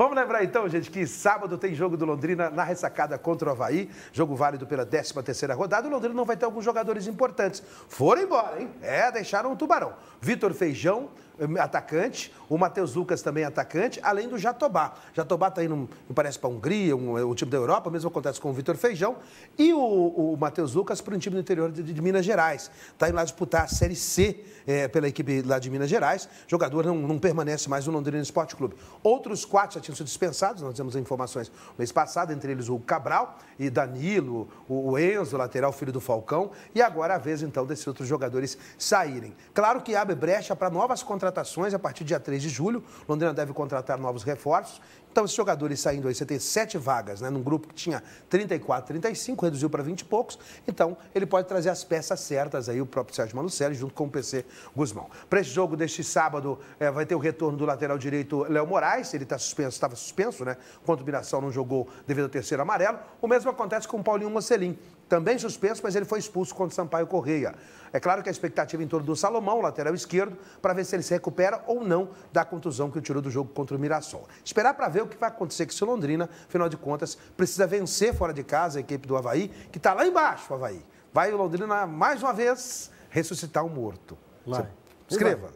Vamos lembrar então, gente, que sábado tem jogo do Londrina na ressacada contra o Havaí. Jogo válido pela 13ª rodada. O Londrina não vai ter alguns jogadores importantes. Foram embora, hein? É, deixaram o Tubarão. Vitor Feijão, atacante, o Matheus Lucas também é atacante, além do Jatobá. Jatobá está indo, parece, para a Hungria, um, um é, time da Europa, o mesmo acontece com o Vitor Feijão, e o, o Matheus Lucas para um time do interior de, de Minas Gerais. Está indo lá disputar a Série C é, pela equipe lá de Minas Gerais, jogador não, não permanece mais no Londrina Esporte Clube. Outros quatro já tinham sido dispensados, nós temos informações mês passado, entre eles o Cabral e Danilo, o, o Enzo, lateral filho do Falcão, e agora é a vez, então, desses outros jogadores saírem. Claro que abre brecha para novas contratações contratações a partir do dia 3 de julho. Londrina deve contratar novos reforços então, esses jogadores saindo aí, você tem sete vagas, né? Num grupo que tinha 34, 35, reduziu para 20 e poucos. Então, ele pode trazer as peças certas aí, o próprio Sérgio Manucelli, junto com o PC Guzmão. Para esse jogo deste sábado, é, vai ter o retorno do lateral direito Léo Moraes. Ele está suspenso, estava suspenso, né? Contra o Biração não jogou devido ao terceiro amarelo. O mesmo acontece com o Paulinho Mocelin. Também suspenso, mas ele foi expulso contra o Sampaio Correia. É claro que a expectativa em torno do Salomão, lateral esquerdo, para ver se ele se recupera ou não da contusão que o tirou do jogo contra o Mirassol. Esperar para ver ver o que vai acontecer com o Londrina. Afinal de contas, precisa vencer fora de casa a equipe do Havaí, que está lá embaixo, o Havaí. Vai o Londrina, mais uma vez, ressuscitar o um morto. Lá, Escreva.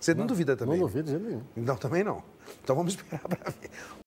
Você não, não, duvida também? Não duvido de jeito nenhum. Não, também não. Então vamos esperar para ver.